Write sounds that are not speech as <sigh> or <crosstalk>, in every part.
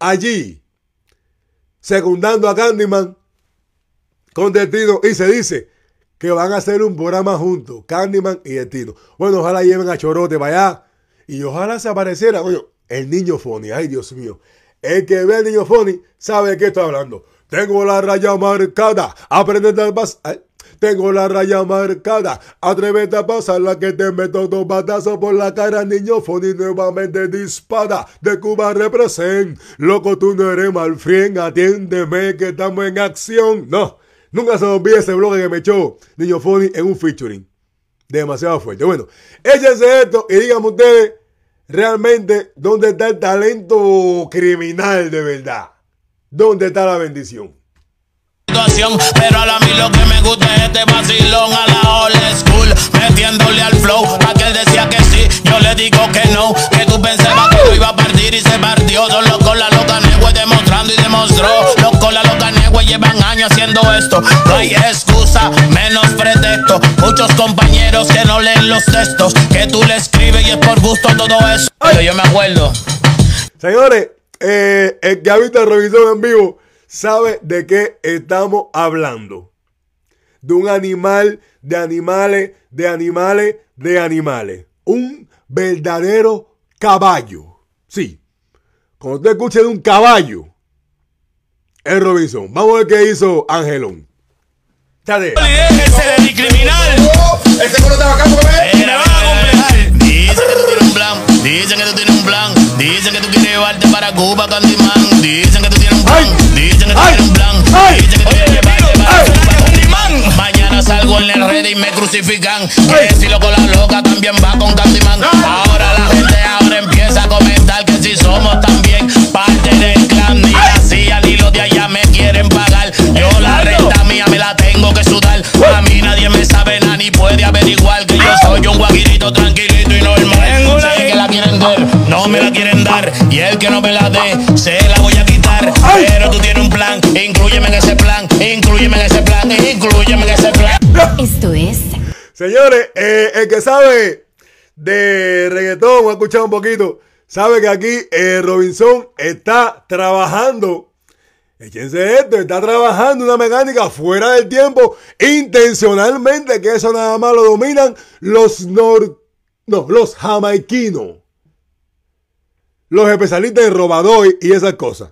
allí, secundando a Candyman con Destino, y se dice que van a hacer un programa juntos, Candyman y Destino. Bueno, ojalá lleven a Chorote para allá y ojalá se apareciera, coño, el niño Fony, ay Dios mío. El que ve al niño Fony sabe de qué está hablando. Tengo la raya marcada. Aprende al pasar. Tengo la raya marcada. Atrévete a pasarla que te meto dos batazos por la cara, niño Foni nuevamente dispara. De Cuba represent. Loco, tú no eres mal fin. Atiéndeme que estamos en acción. No, nunca se olvide ese bloque que me echó Niño Foni en un featuring. Demasiado fuerte. Bueno, échense esto y díganme ustedes realmente dónde está el talento criminal de verdad. ¿Dónde está la bendición? Pero a la mí lo que me gusta es este vacilón a la old school, metiéndole al flow. Aquel decía que sí, yo le digo que no. Que tú pensabas que lo iba a partir y se partió. Son con la loca negue, demostrando y demostró. Los con la loca negue llevan años haciendo esto. No hay excusa, menos pretexto. Muchos compañeros que no leen los textos. Que tú le escribes y es por gusto todo eso. Pero yo me acuerdo. Señores, eh, el eh, Gavita en vivo sabe de qué estamos hablando. De un animal, de animales, de animales, de animales. Un verdadero caballo. Sí. Cuando usted escuche de un caballo, es Robinson. Vamos a ver qué hizo Angelón. Chale Ese es el criminal. Ese culo está acá, a Dicen que tú tienes un plan. Dicen que tú tienes un plan. Dicen que tú quieres llevarte para Cuba, Candyman. Dicen que tú ay, que un plan. Ay, que Mañana salgo en la red y me crucifican. si si con la loca, también va con Man. Ahora la gente ahora empieza a comentar que si somos también parte del clan. Ni la hilo de allá me quieren pagar. Yo la renta mía me la tengo que sudar. A mí nadie me sabe nada ni puede averiguar que yo soy un guaguirito tranquilito y normal. Sé que la quieren dar, no me la quieren dar. Y el que no me la dé, se la pero tú tienes un plan. Incluyeme en ese plan, incluyeme en ese plan, incluyeme en ese plan. Esto es. Señores, eh, el que sabe de reggaetón, ha escuchado un poquito, sabe que aquí eh, Robinson está trabajando. Échense esto, está trabajando una mecánica fuera del tiempo intencionalmente, que eso nada más lo dominan los nor... los jamaiquinos. Los especialistas en robadoy y esas cosas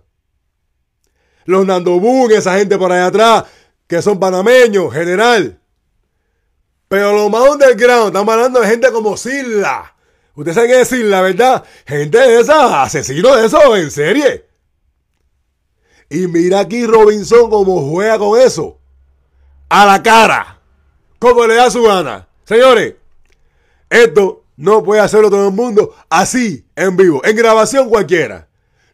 los Nandobun, esa gente por allá atrás, que son panameños, general. Pero lo más underground, están hablando de gente como Silla. Ustedes saben que es la ¿verdad? Gente de esa, asesino de eso, en serie. Y mira aquí Robinson como juega con eso. A la cara. Como le da su gana. Señores, esto no puede hacerlo todo el mundo así, en vivo, en grabación cualquiera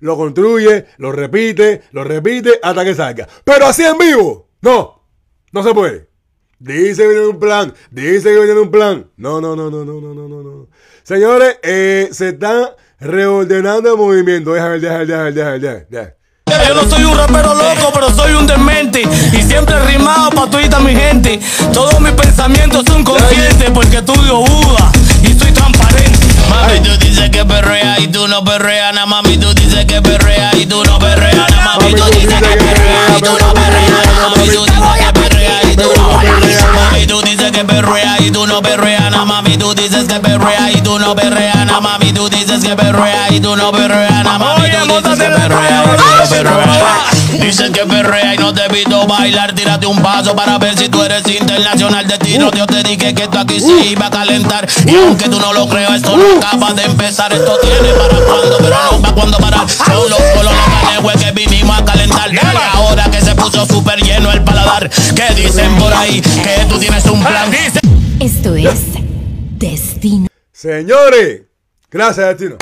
lo construye, lo repite, lo repite hasta que salga. Pero así en vivo, no, no se puede. Dice que viene un plan, dice que viene un plan. No, no, no, no, no, no, no, no. Señores, eh, se está reordenando el movimiento. Déjame, déjame, déjame, déjame, déjame. Yo no soy un rapero loco, pero soy un demente. Y siempre rimado pa' tuita mi gente. Todos mis pensamientos son conscientes porque estudio Buda y soy transparente. Mami, tú dices que perrea y tú no perrea na Mami, tú dices que perrea y tú no perrea na Mami, tú dices que perrea y tú no perrea na Mami, tú dices que perrea y tú no perrea na Mami, tú dices que perrea y tú no perrea na Mami, tú dices que perrea y tú no perrea na Mami, tú dices que perrea y tú no perrea Mami, tú dices que perrea y tú no Dicen que perrea y no te evito bailar. Tírate un paso para ver si tú eres internacional de tiro. Yo te dije que esto aquí se iba a calentar. Y aunque tú no lo creas, esto no acaba de empezar. Esto tiene para cuando, pero no para cuando parar. Solo, solo no que vinimos a calentar. Dale ahora que se puso súper lleno el paladar. Que dicen por ahí que tú tienes un plan. Esto es Destino. Señores, gracias Destino.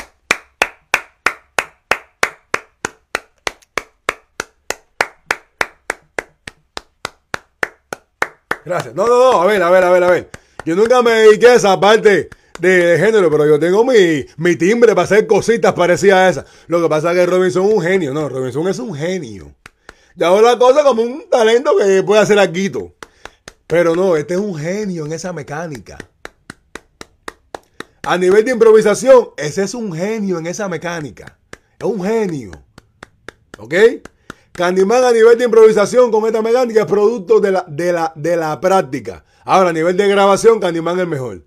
Gracias. No, no, no. A ver, a ver, a ver, a ver. Yo nunca me dediqué a esa parte de, género, pero yo tengo mi, timbre para hacer cositas parecidas a esas. Lo que pasa es que Robinson es un genio. No, Robinson es un genio. Ya veo la cosa como un talento que puede hacer Aquito. Pero no, este es un genio en esa mecánica. A nivel de improvisación, ese es un genio en esa mecánica. Es un genio. ¿Ok? Candyman a nivel de improvisación con esta mecánica es producto de la, práctica. Ahora, a nivel de grabación, Candyman es mejor.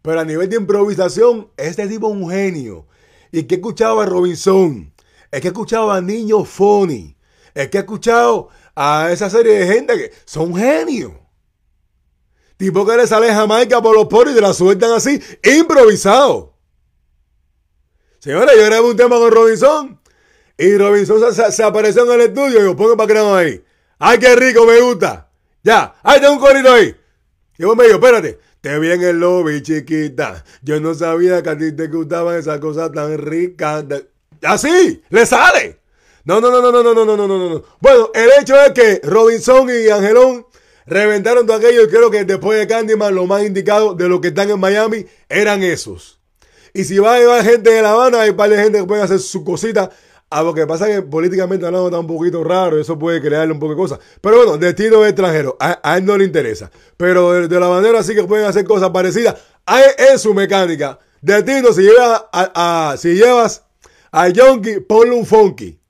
Pero a nivel de improvisación, este tipo es un genio. Y que he escuchado a Robinson, es que he escuchado a Niño Fony. es que he escuchado a esa serie de gente que son genios. Tipo que le sale Jamaica por los poros y te la sueltan así, improvisado. Señora, yo grabé un tema con Robinson y Robinson se, apareció en el estudio y yo pongo para no ahí. ¡Ay, qué rico, me gusta! Ya, ¡ay, tengo un corito ahí! Y vos me dijo, espérate, te vi en el lobby, chiquita. Yo no sabía que a ti te gustaban esas cosas tan ricas. ¡Así! ¿Ah, ¡Le sale! No, no, no, no, no, no, no, no, no, no. Bueno, el hecho es que Robinson y Angelón reventaron todo aquello y creo que después de Candyman lo más indicado de lo que están en Miami eran esos. Y si va a llevar gente de La Habana, hay un par de gente que puede hacer su cosita Ah, lo que pasa es que políticamente hablando está un poquito raro, eso puede crearle un poco de cosas. Pero bueno, destino extranjero, a, él no le interesa. Pero de, la manera así que pueden hacer cosas parecidas, Ahí es su mecánica. Destino, si llevas a, a, si llevas a Yonki, ponle un funky.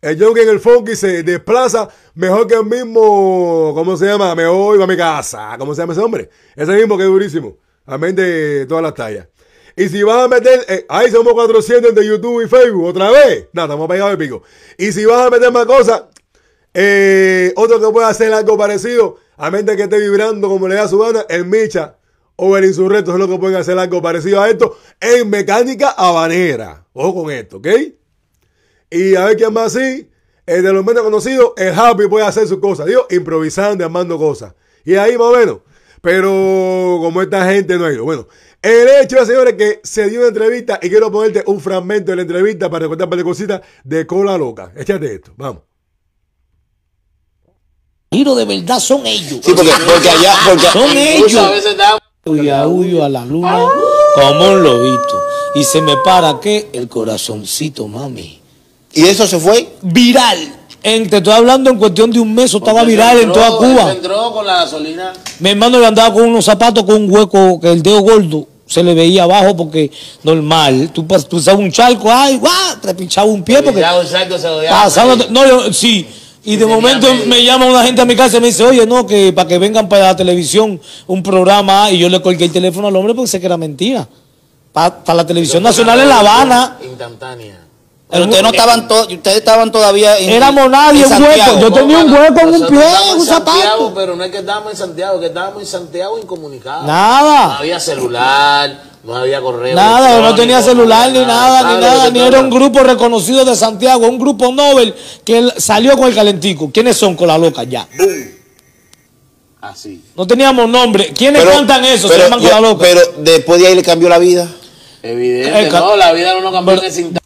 El Yonki en el funky se desplaza mejor que el mismo, ¿cómo se llama? Me voy a mi casa, ¿cómo se llama ese hombre? Ese mismo que es durísimo. Amén de todas las tallas. Y si vas a meter, eh, ahí somos 400 entre YouTube y Facebook, otra vez. Nada, estamos pegados el pico. Y si vas a meter más cosas, eh, otro que puede hacer algo parecido, a mente que esté vibrando como le da su gana, el Micha o el Insurrecto es lo que pueden hacer algo parecido a esto en mecánica habanera. Ojo con esto, ¿ok? Y a ver quién más sí. El de los menos conocidos, el Happy puede hacer sus cosas, Dios, improvisando, armando cosas. Y ahí más o menos. Pero como esta gente no ha ido. Bueno, el hecho, señores, que se dio una entrevista y quiero ponerte un fragmento de la entrevista para contar un par de cositas de cola loca. Échate esto, vamos. Giro de verdad son ellos. Sí, porque, allá, porque son ellos. y huyo a la luna como un lobito. Y se me para que el corazoncito, mami. ¿Y eso se fue? Viral. te estoy hablando en cuestión de un mes, estaba viral en toda Cuba. Mi hermano le andaba con unos zapatos con un hueco, que el dedo gordo, se le veía abajo porque normal, tú, tú usabas un charco, ay, guau, te un pie porque... no, sí. Y de momento me llama una gente a mi casa y me dice, oye, no, que para que vengan para la televisión un programa. Y yo le colgué el teléfono al hombre porque sé que era mentira. Para, la televisión nacional en La Habana. Instantánea. Pero ustedes no estaban todos, ustedes estaban todavía en Éramos nadie, un hueco. Yo tenía un hueco en un pie, un zapato. Pero no es que estábamos en Santiago, que estábamos en Santiago incomunicados. Nada. No había celular, no había correo. Nada, yo no tenía celular ni nada, ni nada, ni era un grupo reconocido de Santiago, un grupo Nobel que salió con el calentico. ¿Quiénes son con la loca ya? Así. No teníamos nombre. ¿Quiénes cantan eso? Se llaman con la loca. Pero después de ahí le cambió la vida. Evidente, no, la vida no nos cambió de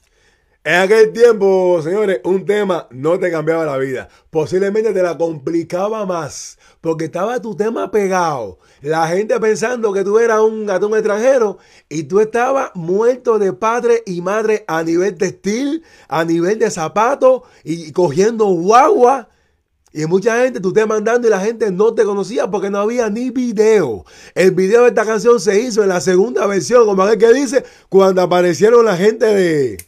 en aquel tiempo, señores, un tema no te cambiaba la vida. Posiblemente te la complicaba más. Porque estaba tu tema pegado. La gente pensando que tú eras un gatón extranjero. Y tú estabas muerto de padre y madre a nivel textil, a nivel de zapatos y cogiendo guagua. Y mucha gente, tú te mandando y la gente no te conocía porque no había ni video. El video de esta canción se hizo en la segunda versión, como aquel que dice, cuando aparecieron la gente de...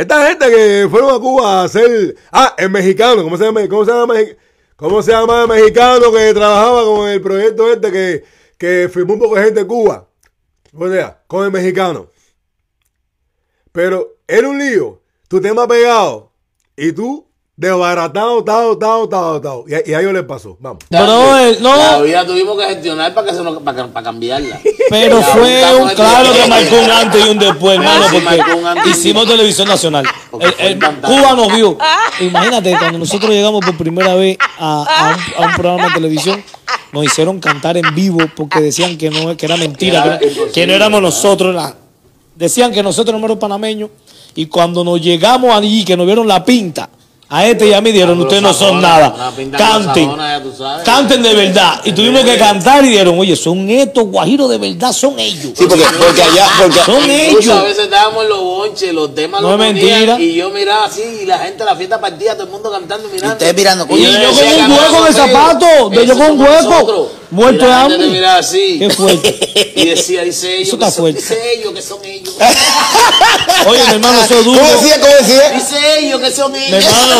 Esta gente que fueron a Cuba a hacer. Ah, el mexicano, ¿cómo se llama? ¿Cómo se llama? ¿Cómo el mexicano que trabajaba con el proyecto este que, que firmó un poco de gente de Cuba? O sea, con el mexicano. Pero era un lío. Tú tema pegado. Y tú Desbaratado, tao, tao, tao, tao. Y, y a ellos les pasó. Vamos. Pero eh, no. La vida tuvimos que gestionar para, que se para, para cambiarla. <laughs> Pero fue un, claro que marcó un antes y un después, hermano, porque hicimos televisión nacional. Cuba nos vio. Imagínate, cuando nosotros llegamos por primera vez a, a, un, programa de televisión, nos hicieron cantar en vivo porque decían que no que era mentira, que, no éramos nosotros. decían que nosotros no éramos panameños. Y cuando nos llegamos allí, que nos vieron la pinta a este y a mí dieron, ustedes no son nada. Canten. Canten de verdad. Y tuvimos que cantar y dieron, oye, son estos guajiros de verdad, son ellos. Sí, porque, allá, porque son ellos. A veces en los bonches, los temas no los es mentira. Y yo miraba así, y la gente, la fiesta partida, todo el mundo cantando y mirando. Y, mirando y yo con un hueco de zapato, yo con un hueco. Muerto de hambre. Mira Qué fuerte. Y decía, dice ellos. que son, Dice ellos que son ellos. <laughs> Oye, mi hermano, eso es duro. ¿Cómo decía? Dice ellos que son ellos. hermano,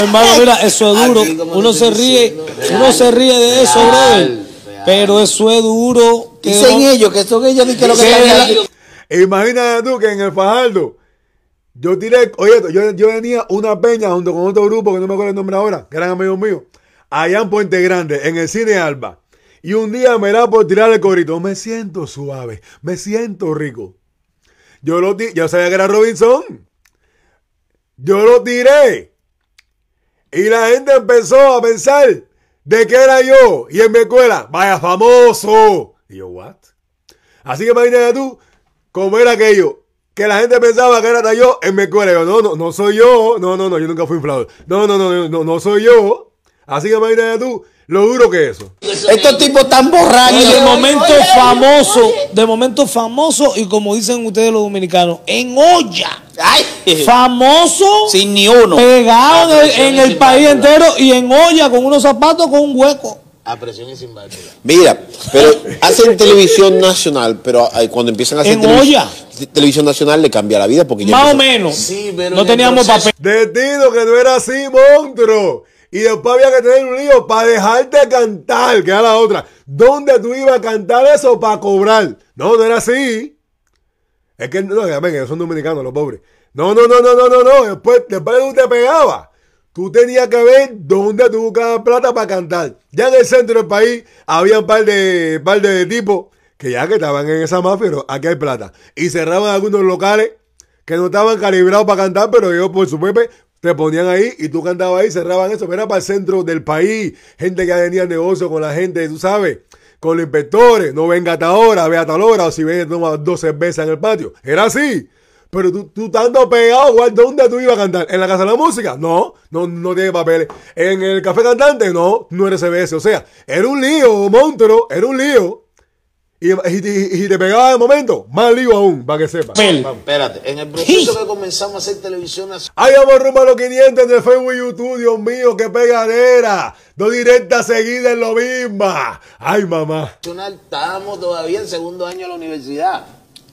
hermano mira, eso es duro. Uno se ríe, uno se ríe de eso, bro. Pero eso es duro. Dicen ellos que son ellos y lo que ellos. Imagínate tú que en el Fajardo. Yo tiré, oye, yo, yo tenía una peña junto con otro grupo que no me acuerdo el nombre ahora, que eran amigos míos, allá en Puente Grande, en el Cine Alba. Y un día me da por tirar el corito. Me siento suave, me siento rico. Yo lo yo sabía que era Robinson. Yo lo tiré. Y la gente empezó a pensar de que era yo. Y en mi escuela, vaya famoso. Y yo, what? Así que imagínate tú cómo era aquello. Que la gente pensaba que era yo en mi escuela. Yo, no, no, no soy yo. No, no, no, yo nunca fui inflador. No, no, no, no, no soy yo. Así que imagínate tú lo duro que es eso. Estos tipos tan borrachos. De momento famoso, de momento famoso y como dicen ustedes los dominicanos, en olla. Ay. Famoso. Sin ni uno. Pegado en el país entero y en olla con unos zapatos con un hueco. A presión y sin Mira, pero hacen televisión nacional, pero eh, cuando empiezan a hacer televisión, nacional le cambia la vida porque más o menos. Sí, pero no teníamos papel. Detido que no era así, monstruo. Y después había que tener un lío para dejarte cantar, que era la otra. ¿Dónde tú ibas a cantar eso para cobrar? No, no era así. Es que, no, que son dominicanos los pobres. No, no, no, no, no, no, no. Después, después tú te pegabas. Tú tenías que ver dónde tú buscabas plata para cantar. Ya en el centro del país había un par de, par de tipos que ya que estaban en esa mafia, pero aquí hay plata. Y cerraban algunos locales que no estaban calibrados para cantar, pero ellos por su pepe te ponían ahí y tú cantabas ahí, cerraban eso, era para el centro del país, gente que tenía negocio con la gente, tú sabes, con los inspectores, no venga hasta ahora, vea ve a tal o si ven, toma dos cervezas en el patio. Era así. Pero tú, tú estando pegado, ¿dónde tú ibas a cantar? ¿En la casa de la música? No, no, no tiene papeles. ¿En el café cantante? No, no eres CBS. O sea, era un lío, monstruo, era un lío. Y, te pegaba de momento, más lío aún, para que sepas. Espérate, en el proceso que comenzamos a hacer televisión nacional. Ay, vamos rumbo a los 500 en el Facebook y YouTube, Dios mío, qué pegadera. Dos directas seguidas en lo mismo. Ay, mamá. Estábamos todavía en segundo año de la universidad.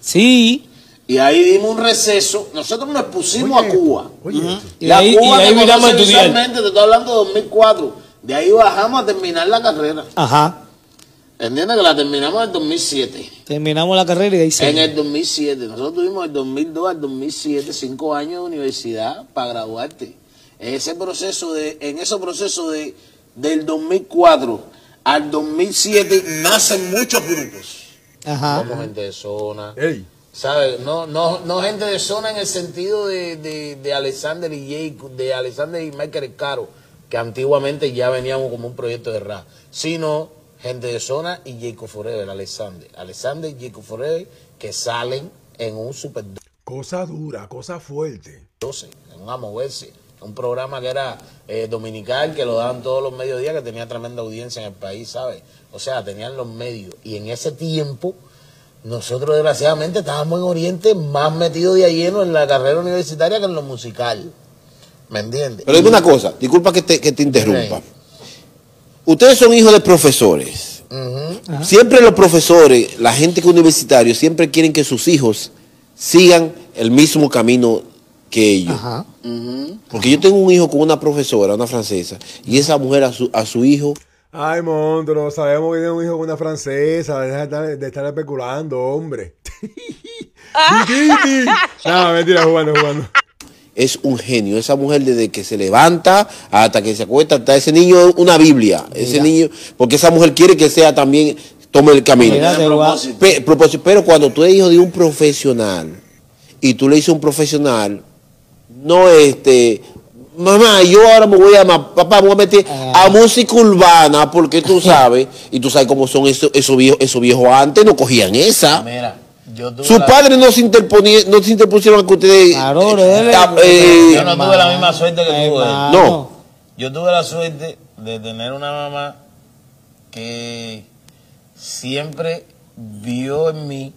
Sí. Y ahí dimos un receso. Nosotros nos pusimos a Cuba. y, ahí, Cuba y Te estoy hablando de 2004. De ahí bajamos a terminar la carrera. Ajá. Entiende que la terminamos en el 2007. Terminamos la carrera y ahí se... En el 2007. Nosotros tuvimos el 2002 al 2007 cinco años de universidad para graduarte. Ese proceso de, en ese proceso de, del 2004 al 2007 nacen muchos grupos. Ajá. Como gente de zona. ¿Sabes? No, no, gente de zona en el sentido de, de Alexander y Jake, de Alexander y Michael Caro, que antiguamente ya veníamos como un proyecto de rap, sino gente de zona y Jacob Forever, Alexander. Alexander y Jacob Forever que salen en un super... Cosa dura, cosa fuerte. entonces en amo moverse. Un programa que era eh, dominical, que lo daban todos los mediodías, que tenía tremenda audiencia en el país, ¿sabes? O sea, tenían los medios. Y en ese tiempo, nosotros desgraciadamente estábamos en Oriente más metidos de lleno en la carrera universitaria que en lo musical. ¿Me entiendes? Pero dime una cosa, disculpa que te, que te interrumpa ustedes son hijos de profesores. Siempre los profesores, la gente que universitario, siempre quieren que sus hijos sigan el mismo camino que ellos. Porque yo tengo un hijo con una profesora, una francesa, y esa mujer a su, hijo... Ay, monstruo, sabemos que tiene un hijo con una francesa, deja de estar, de estar especulando, hombre. <laughs> Ah. no, mentira, jugando, jugando es un genio. Esa mujer desde que se levanta hasta que se acuesta, está ese niño una Biblia. Ese niño, porque esa mujer quiere que sea también, tome el camino. Pero, cuando tú eres hijo de un profesional y tú le dices a un profesional, no este, mamá, yo ahora me voy a, papá, me a meter a ah. música urbana porque tú sabes, y tú sabes cómo son esos, esos viejos, esos antes, no cogían esa su padre padres no se, no se interpusieron que ustedes... Claro, eh, eh, yo no tuve la misma suerte que tuve. Eh. No. Yo tuve la suerte de tener una mamá que siempre vio en mí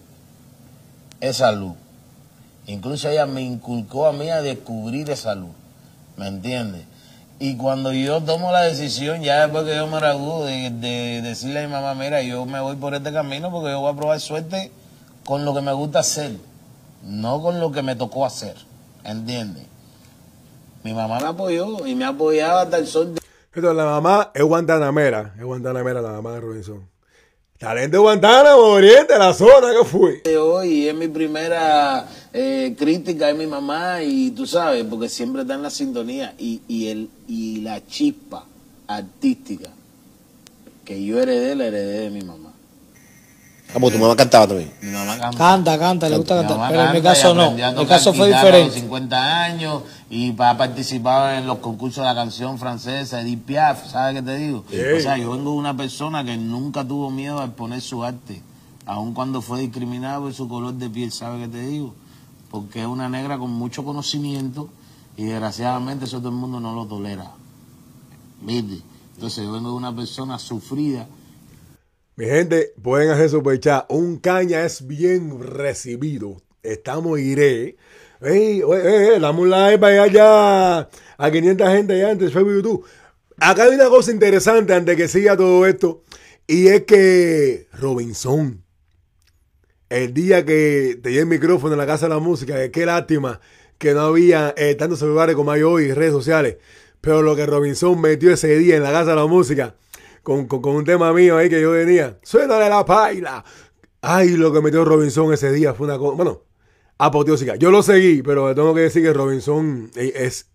esa luz. Incluso ella me inculcó a mí a descubrir esa luz. ¿Me entiendes? Y cuando yo tomo la decisión, ya después que yo me la de decirle a mi mamá, mira, yo me voy por este camino porque yo voy a probar suerte con lo que me gusta hacer, no con lo que me tocó hacer, ¿entiendes? Mi mamá me apoyó y me apoyaba hasta el sol de... la mamá es guantanamera, es guantanamera la mamá de Robinson. Talento de Oriente, la zona que fui. Hoy es mi primera eh, crítica de mi mamá y tú sabes, porque siempre está en la sintonía y, el, y la chispa artística que yo heredé, la heredé de mi mamá. Como tu mamá cantaba también. canta. Canta, canta, le gusta cantar. Pero en mi caso no. En mi caso fue diferente. 50 años y para participar en los concursos de la canción francesa, Edith Piaf, ¿sabes qué te digo? O sea, yo vengo de una persona que nunca tuvo miedo a exponer su arte, aun cuando fue discriminado por su color de piel, ¿sabes qué te digo? Porque es una negra con mucho conocimiento y desgraciadamente eso todo el mundo no lo tolera. Entonces yo vengo de una persona sufrida mi gente, pueden hacer chat. un caña es bien recibido. Estamos iré. Ey, ey, para allá a 500 gente ya antes YouTube. Acá hay una cosa interesante antes que siga todo esto. Y es que Robinson, el día que te di el micrófono en la Casa de la Música, qué lástima que no había tanto eh, tantos celulares como hay hoy, redes sociales. Pero lo que Robinson metió ese día en la Casa de la Música, con, un tema mío ahí que yo suena de la paila. Ay, lo que metió Robinson ese día fue una cosa. Bueno, apoteósica. Yo lo seguí, pero tengo que decir que Robinson es,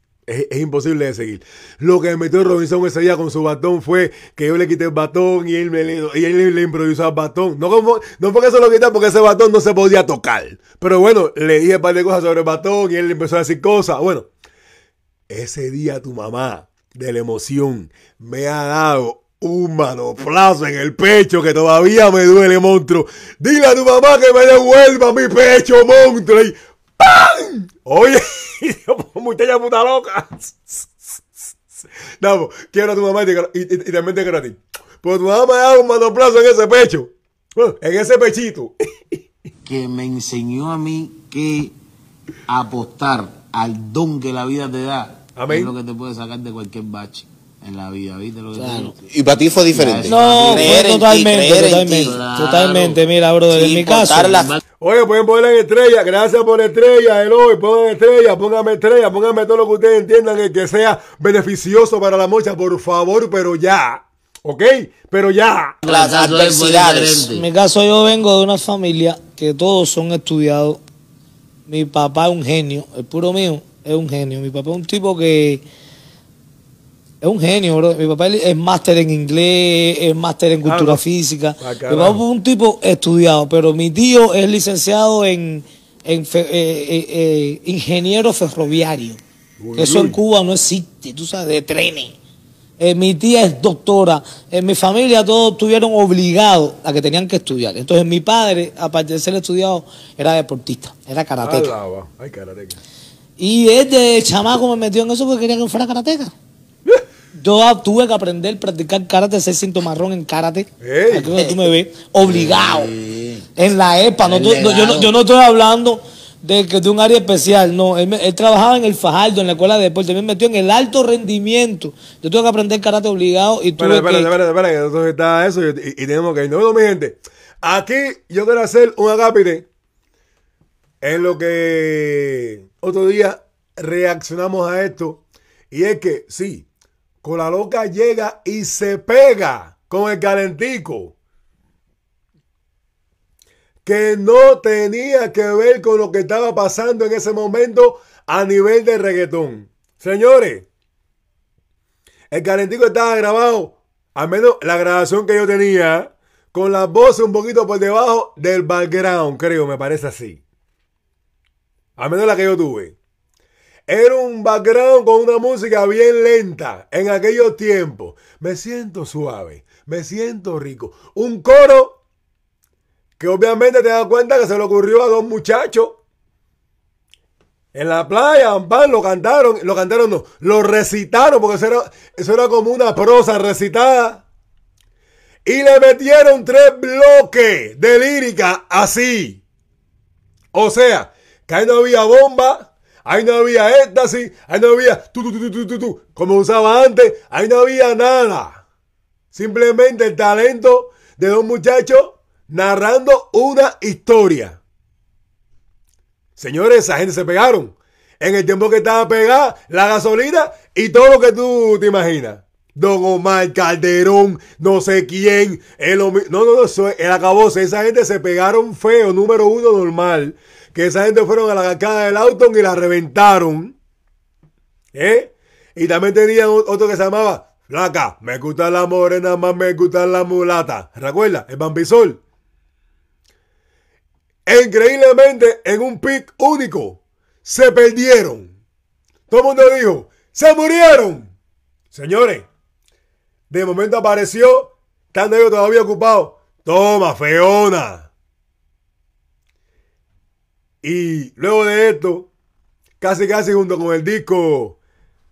imposible de seguir. Lo que metió Robinson ese día con su batón fue que yo le quité el batón y él, me, y él le improvisó el batón. No, como, no porque se lo quité, porque ese batón no se podía tocar. Pero bueno, le dije un par de cosas sobre el batón y él empezó a decir cosas. Bueno, ese día tu mamá de la emoción me ha dado un manoplazo en el pecho que todavía me duele, monstruo. Dile a tu mamá que me devuelva mi pecho, monstruo. Y ¡pam! Oye, <laughs> muchacha puta loca. No, <laughs> quiero a tu mamá y, te, y, también te quiero a ti. Pues tu mamá me da un manoplazo en ese pecho. En ese pechito. <laughs> Que me enseñó a mí que apostar al don que la vida te da Amén. es lo que te puede sacar de cualquier bache en la vida, ¿viste lo que digo Y para ti fue diferente. No, fue totalmente, totalmente, Mira, bro, en mi caso. Oye, pueden ponerle en estrella, gracias por estrella, Eloy, pongan estrella, pónganme estrella, pónganme todo lo que ustedes entiendan que sea beneficioso para la mocha, por favor, pero ya. ¿Ok? Pero ya. Las adversidades. En mi caso, yo vengo de una familia que todos son estudiados. Mi papá es un genio, el puro mío es un genio. Mi papá es un tipo que es un genio, bro. Mi papá es máster en inglés, es máster en cultura física. mi papá es un tipo estudiado, pero mi tío es licenciado en, eh, eh, eh, ingeniero ferroviario. Eso en Cuba no existe, tú sabes, de trenes. mi tía es doctora. En mi familia todos tuvieron obligados a que tenían que estudiar. Entonces mi padre, aparte de ser estudiado, era deportista, era karateca. Y este chamaco me metió en eso porque quería que fuera karateca. Yo tuve que aprender, practicar karate, ser cinto marrón en karate. Aquí donde tú me ves, obligado. En la EPA. yo, no, estoy hablando de, que, de un área especial, no. Él, trabajaba en el Fajardo, en la escuela de deporte. Me metió en el alto rendimiento. Yo tuve que aprender karate obligado y tuve espérate, que... Espérate, espérate, que nosotros está eso y, tenemos que no, mi gente, aquí yo quiero hacer un agápite en lo que otro día reaccionamos a esto. Y es que, sí, con La loca llega y se pega con el calentico. Que no tenía que ver con lo que estaba pasando en ese momento a nivel de reggaetón. Señores, el calentico estaba grabado, al menos la grabación que yo tenía, con la voz un poquito por debajo del background, creo, me parece así. Al menos la que yo tuve. Era un background con una música bien lenta en aquellos tiempos. Me siento suave, me siento rico. Un coro que obviamente te das cuenta que se le ocurrió a dos muchachos. En la playa, pan, lo cantaron, lo cantaron no, lo recitaron, porque eso era, eso era como una prosa recitada. Y le metieron tres bloques de lírica así. O sea, que ahí no había bomba, ahí no había éxtasis, ahí no había como usaba antes, ahí no había nada. Simplemente el talento de dos muchachos narrando una historia. Señores, esa gente se pegaron. En el tiempo que estaba pegada, la gasolina y todo lo que tú te imaginas. Don Omar Calderón, no sé quién, el, no, no, no, el acabó Esa gente se pegaron feo, número uno normal que esa gente fueron a la cascada del auto. y la reventaron. ¿Eh? Y también tenían otro que se llamaba Flaca, me gusta la morena, más me gusta la mulata. ¿Recuerda? El bambisol. E increíblemente, en un pick único, se perdieron. Todo el mundo dijo, se murieron. Señores, de momento apareció, estando ellos todavía ocupados. Toma, feona. Y luego de esto, casi casi junto con el disco,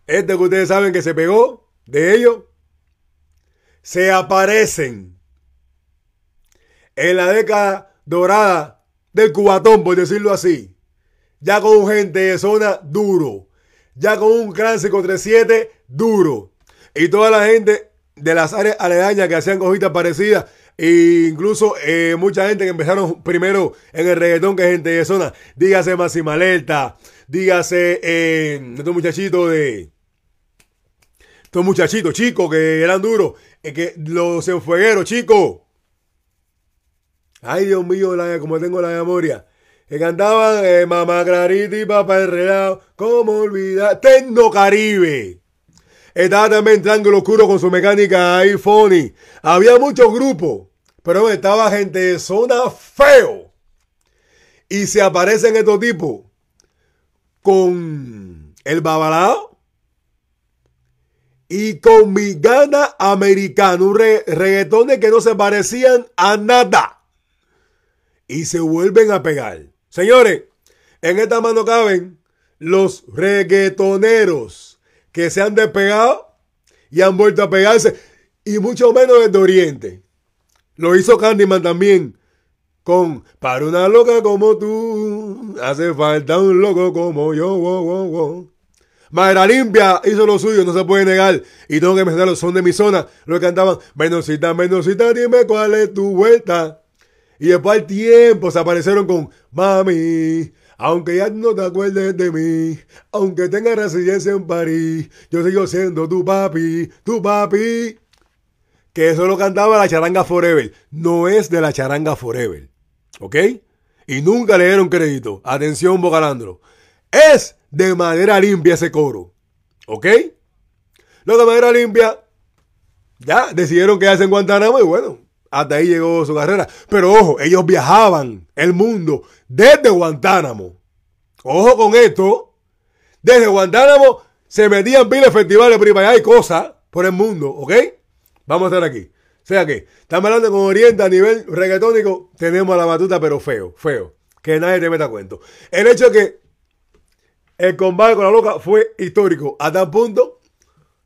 este que ustedes saben que se pegó, de ellos, se aparecen en la década dorada del cubatón, por decirlo así. Ya con gente de zona duro. Ya con un gran 537 duro. Y toda la gente de las áreas aledañas que hacían cojitas parecidas incluso eh, mucha gente que empezaron primero en el reggaetón, que es gente de zona. Dígase Maximaleta, dígase eh, estos muchachitos de. Estos muchachitos, chicos, que eran duros. Eh, que los enfuegueros, chicos. Ay, Dios mío, la, como tengo la memoria. Que cantaban Mamá Clarita y Papá Enredado. Como olvidar? Tecno Caribe. Estaba también lo Oscuro con su mecánica iPhone. Había muchos grupos. Pero estaba gente de zona feo. Y se aparecen estos tipos con el babalao y con mi gana americano. Un reggaetón que no se parecían a nada. Y se vuelven a pegar. Señores, en esta mano caben los reggaetoneros que se han despegado y han vuelto a pegarse. Y mucho menos desde Oriente. Lo hizo Candyman también. Con Para una loca como tú, hace falta un loco como yo. Wow, wow, wow. Madera Limpia hizo lo suyo, no se puede negar. Y tengo que mencionar los son de mi zona. Los cantaban, Menosita, Menosita, dime cuál es tu vuelta. Y después al tiempo se aparecieron con Mami, aunque ya no te acuerdes de mí, aunque tenga residencia en París, yo sigo siendo tu papi, tu papi que eso lo cantaba la charanga Forever. No es de la charanga Forever. ¿Ok? Y nunca le dieron crédito. Atención, Bocalandro. Es de Madera limpia ese coro. ¿Ok? Lo de Madera limpia. Ya decidieron quedarse en Guantánamo y bueno, hasta ahí llegó su carrera. Pero ojo, ellos viajaban el mundo desde Guantánamo. Ojo con esto. Desde Guantánamo se metían pilas festivales privados. y cosas por el mundo, ¿ok? Vamos a estar aquí. O sea que, estamos hablando con Oriente a nivel reggaetónico, tenemos a la batuta, pero feo, feo. Que nadie te meta cuento. El hecho que el combate con la loca fue histórico, a tal punto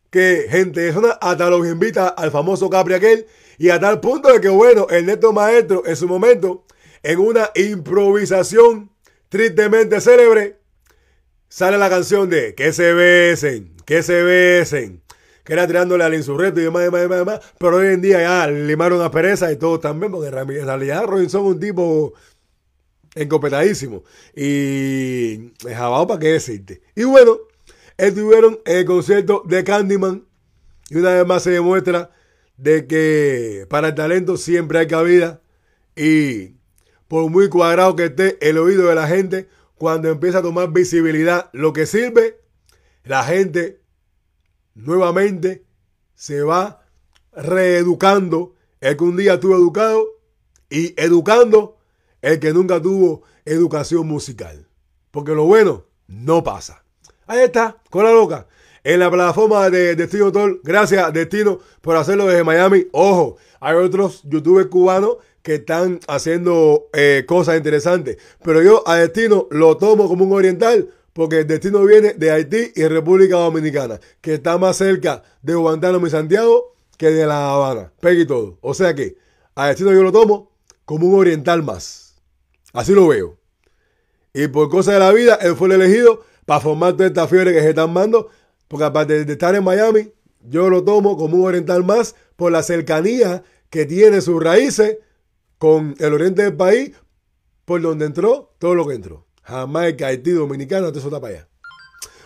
que gente de zona hasta los invita al famoso Capri aquel, y a tal punto de que, bueno, el neto maestro en su momento, en una improvisación tristemente célebre, sale la canción de Que se besen, que se besen que era tirándole al insurrecto y demás, demás, demás, demás, pero hoy en día ya limaron a pereza y todo también, porque en realidad Robinson es un tipo encopetadísimo. Y abajo ¿para qué decirte? Y bueno, estuvieron en el concierto de Candyman y una vez más se demuestra de que para el talento siempre hay cabida y por muy cuadrado que esté el oído de la gente, cuando empieza a tomar visibilidad, lo que sirve, la gente nuevamente se va reeducando el que un día estuvo educado y educando el que nunca tuvo educación musical. Porque lo bueno no pasa. Ahí está, con la loca. En la plataforma de Destino Tol, gracias Destino por hacerlo desde Miami. Ojo, hay otros youtubers cubanos que están haciendo eh, cosas interesantes. Pero yo a Destino lo tomo como un oriental porque el destino viene de Haití y República Dominicana, que está más cerca de Guantánamo y Santiago que de La Habana. Pegue y todo. O sea que a destino yo lo tomo como un oriental más. Así lo veo. Y por cosa de la vida, él fue el elegido para formar toda esta fiebre que se están mandando. porque aparte de estar en Miami, yo lo tomo como un oriental más por la cercanía que tiene sus raíces con el oriente del país, por donde entró todo lo que entró. Jamaica, Haití, Dominicana, todo eso está para allá.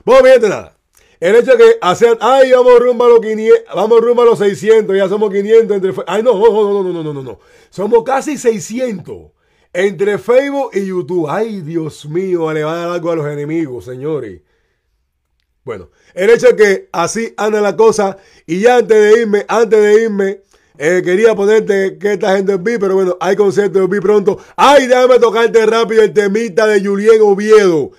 Bueno, fíjate nada. El hecho de que hacer, ay, vamos rumbo a los 500, vamos rumbo a los 600, ya somos 500 entre, ay, no, no, no, no, no, no, no, Somos casi 600 entre Facebook y YouTube. Ay, Dios mío, le va a dar algo a los enemigos, señores. Bueno, el hecho es que así anda la cosa y ya antes de irme, antes de irme, eh, quería ponerte que esta gente en pero bueno, hay concierto en vi pronto. ¡Ay, déjame tocarte rápido el temita de Julien Oviedo!